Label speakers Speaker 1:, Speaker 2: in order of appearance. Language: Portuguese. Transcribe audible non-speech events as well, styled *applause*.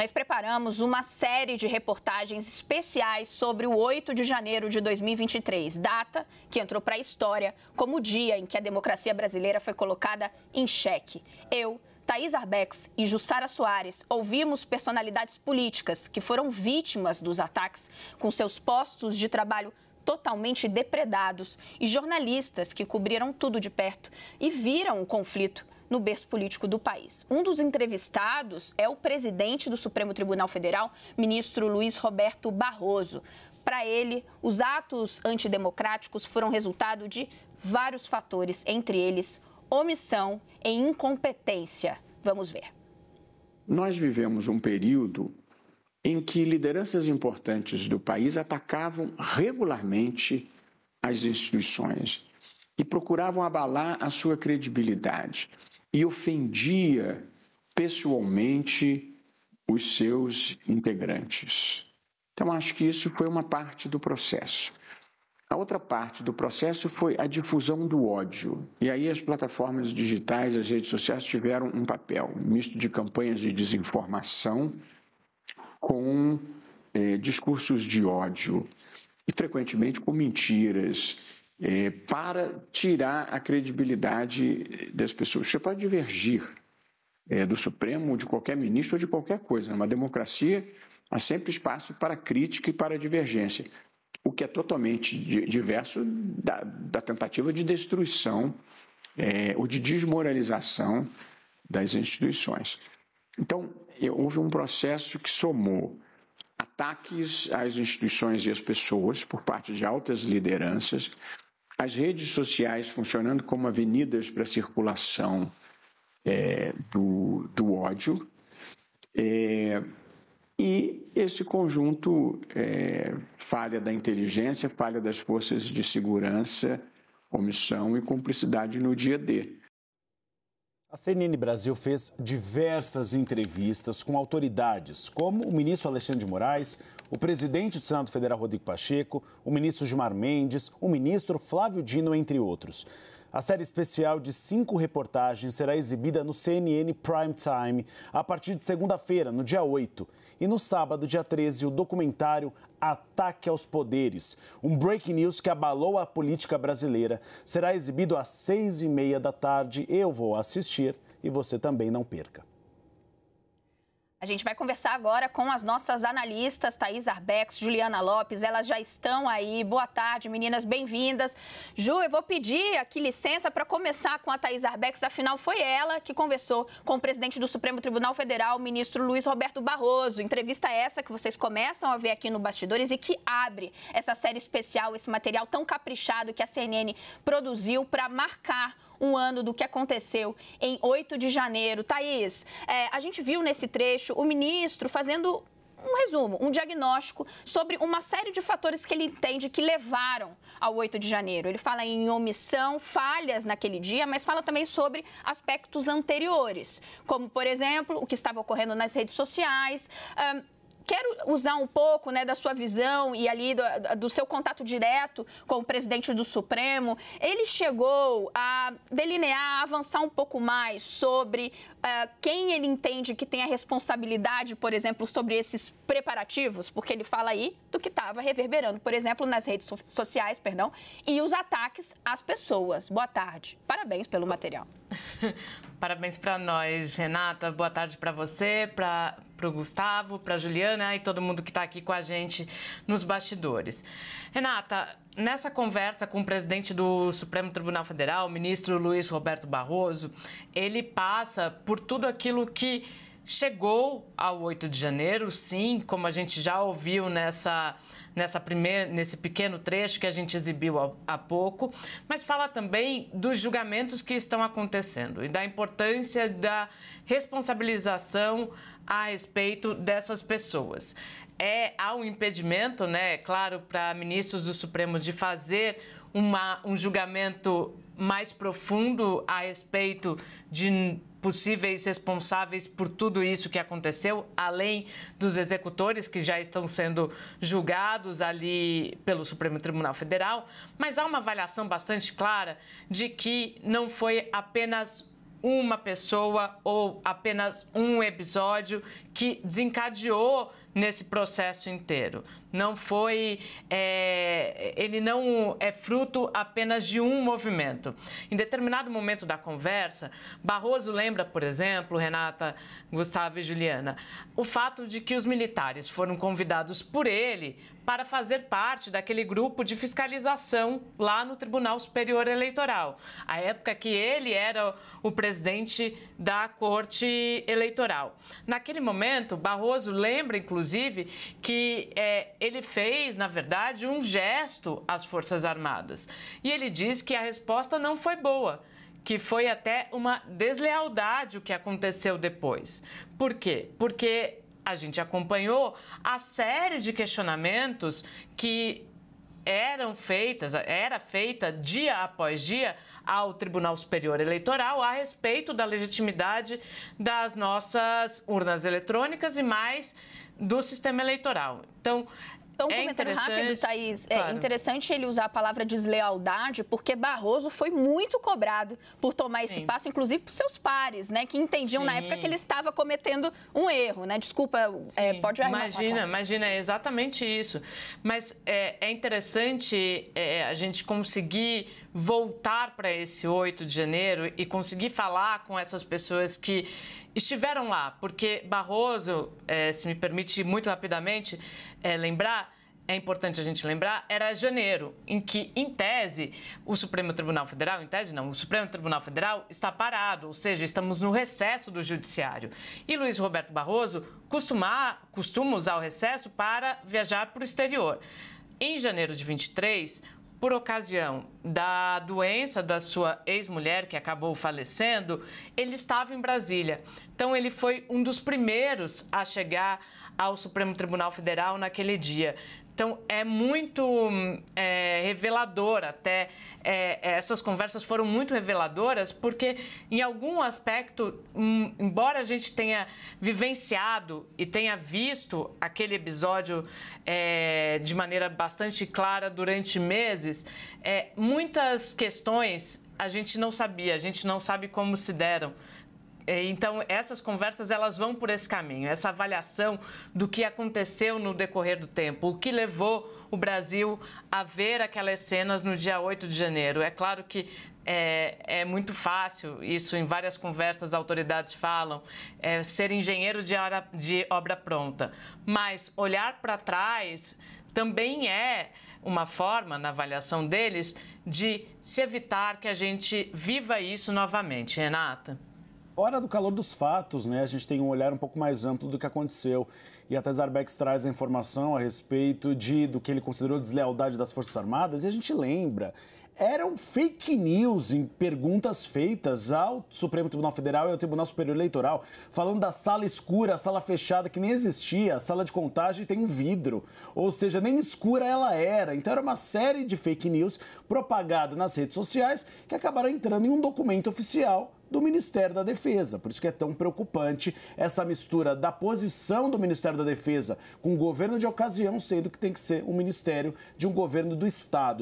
Speaker 1: Nós preparamos uma série de reportagens especiais sobre o 8 de janeiro de 2023, data que entrou para a história como o dia em que a democracia brasileira foi colocada em xeque. Eu, Thaís Arbex e Jussara Soares ouvimos personalidades políticas que foram vítimas dos ataques, com seus postos de trabalho totalmente depredados, e jornalistas que cobriram tudo de perto e viram o conflito no berço político do país. Um dos entrevistados é o presidente do Supremo Tribunal Federal, ministro Luiz Roberto Barroso. Para ele, os atos antidemocráticos foram resultado de vários fatores, entre eles omissão e incompetência. Vamos ver.
Speaker 2: Nós vivemos um período em que lideranças importantes do país atacavam regularmente as instituições e procuravam abalar a sua credibilidade e ofendia pessoalmente os seus integrantes. Então, acho que isso foi uma parte do processo. A outra parte do processo foi a difusão do ódio. E aí as plataformas digitais, as redes sociais tiveram um papel um misto de campanhas de desinformação com eh, discursos de ódio e frequentemente com mentiras é, para tirar a credibilidade das pessoas. Você pode divergir é, do Supremo, de qualquer ministro ou de qualquer coisa. Numa né? democracia, há sempre espaço para crítica e para divergência, o que é totalmente diverso da, da tentativa de destruição é, ou de desmoralização das instituições. Então, houve um processo que somou ataques às instituições e às pessoas por parte de altas lideranças, as redes sociais funcionando como avenidas para a circulação é, do, do ódio. É, e esse conjunto é, falha da inteligência, falha das forças de segurança, omissão e cumplicidade no dia D.
Speaker 3: A CNN Brasil fez diversas entrevistas com autoridades, como o ministro Alexandre de Moraes, o presidente do Senado Federal, Rodrigo Pacheco, o ministro Gilmar Mendes, o ministro Flávio Dino, entre outros. A série especial de cinco reportagens será exibida no CNN Prime Time a partir de segunda-feira, no dia 8. E no sábado, dia 13, o documentário Ataque aos Poderes, um break news que abalou a política brasileira, será exibido às seis e meia da tarde. Eu vou assistir e você também não perca.
Speaker 1: A gente vai conversar agora com as nossas analistas, Thaís Arbex, Juliana Lopes. Elas já estão aí. Boa tarde, meninas, bem-vindas. Ju, eu vou pedir aqui licença para começar com a Thaís Arbex, afinal foi ela que conversou com o presidente do Supremo Tribunal Federal, ministro Luiz Roberto Barroso. Entrevista essa que vocês começam a ver aqui no Bastidores e que abre essa série especial, esse material tão caprichado que a CNN produziu para marcar um ano do que aconteceu em 8 de janeiro. Thaís, é, a gente viu nesse trecho o ministro fazendo um resumo, um diagnóstico sobre uma série de fatores que ele entende que levaram ao 8 de janeiro. Ele fala em omissão, falhas naquele dia, mas fala também sobre aspectos anteriores, como, por exemplo, o que estava ocorrendo nas redes sociais. Um, quero usar um pouco né, da sua visão e ali do, do seu contato direto com o presidente do Supremo. Ele chegou a delinear, a avançar um pouco mais sobre uh, quem ele entende que tem a responsabilidade, por exemplo, sobre esses preparativos, porque ele fala aí do que estava reverberando, por exemplo, nas redes so sociais, perdão, e os ataques às pessoas. Boa tarde. Parabéns pelo material.
Speaker 4: *laughs* Parabéns para nós, Renata. Boa tarde para você, para para o Gustavo, para a Juliana e todo mundo que está aqui com a gente nos bastidores. Renata, nessa conversa com o presidente do Supremo Tribunal Federal, o ministro Luiz Roberto Barroso, ele passa por tudo aquilo que chegou ao 8 de janeiro, sim, como a gente já ouviu nessa, nessa primeira, nesse pequeno trecho que a gente exibiu há, há pouco, mas fala também dos julgamentos que estão acontecendo e da importância da responsabilização a respeito dessas pessoas. É, há um impedimento, né, claro, para ministros do Supremo de fazer uma, um julgamento mais profundo a respeito de possíveis responsáveis por tudo isso que aconteceu, além dos executores que já estão sendo julgados ali pelo Supremo Tribunal Federal, mas há uma avaliação bastante clara de que não foi apenas uma pessoa ou apenas um episódio que desencadeou nesse processo inteiro. Não foi, é, ele não é fruto apenas de um movimento. Em determinado momento da conversa, Barroso lembra, por exemplo, Renata, Gustavo e Juliana, o fato de que os militares foram convidados por ele para fazer parte daquele grupo de fiscalização lá no Tribunal Superior Eleitoral, a época que ele era o presidente da Corte Eleitoral. Naquele momento, Barroso lembra, inclusive inclusive, que é, ele fez, na verdade, um gesto às Forças Armadas. E ele diz que a resposta não foi boa, que foi até uma deslealdade o que aconteceu depois. Por quê? Porque a gente acompanhou a série de questionamentos que eram feitas, era feita dia após dia ao Tribunal Superior Eleitoral a respeito da legitimidade das nossas urnas eletrônicas e mais do sistema eleitoral. Então, então, um é comentário rápido,
Speaker 1: Thaís. É claro. É interessante ele usar a palavra deslealdade, porque Barroso foi muito cobrado por tomar esse passo, inclusive por seus pares, né? Que entendiam Sim. na época que ele estava cometendo um erro, né? Desculpa, é, pode arrumar. Imagina, imagina,
Speaker 4: é exatamente isso. Mas é, é interessante é, a gente conseguir voltar para esse 8 de janeiro e conseguir falar com essas pessoas que estiveram lá, porque Barroso, é, se me permite muito rapidamente lembrar, é importante a gente lembrar, era janeiro, em que, em tese, o Supremo Tribunal Federal, em tese não, o Supremo Tribunal Federal está parado, ou seja, estamos no recesso do Judiciário. E Luiz Roberto Barroso costuma usar o recesso para viajar para o exterior. Em janeiro de 23, por ocasião da doença da sua ex-mulher, que acabou falecendo, ele estava em Brasília. Então, ele foi um dos primeiros a chegar ao Supremo Tribunal Federal naquele dia. Então é muito é, revelador, até é, essas conversas foram muito reveladoras, porque em algum aspecto, hum, embora a gente tenha vivenciado e tenha visto aquele episódio é, de maneira bastante clara durante meses, é, muitas questões a gente não sabia, a gente não sabe como se deram. É, então, essas conversas elas vão por esse caminho, essa avaliação do que aconteceu no decorrer do tempo, o que levou o Brasil a ver aquelas cenas no dia 8 de janeiro. É claro que é, é, muito fácil, isso em várias conversas autoridades falam, é, ser engenheiro de, hora, de obra pronta. Mas olhar para trás também é uma forma, na avaliação deles, de se evitar que a gente viva isso novamente. Renata?
Speaker 3: hora do calor dos fatos, né? A gente tem um olhar um pouco mais amplo do que aconteceu. E a Tesarbex traz a informação a respeito de do que ele considerou deslealdade das Forças Armadas, e a gente lembra. Eram fake news em perguntas feitas ao Supremo Tribunal Federal e ao Tribunal Superior Eleitoral, falando da sala escura, a sala fechada que nem existia, a sala de contagem tem um vidro, ou seja, nem escura ela era. Então era uma série de fake news propagada nas redes sociais que acabaram entrando em um documento oficial do Ministério da Defesa. Por isso que é tão preocupante essa mistura da posição do Ministério da Defesa com o governo de ocasião, sendo que tem que ser um ministério de um governo do Estado.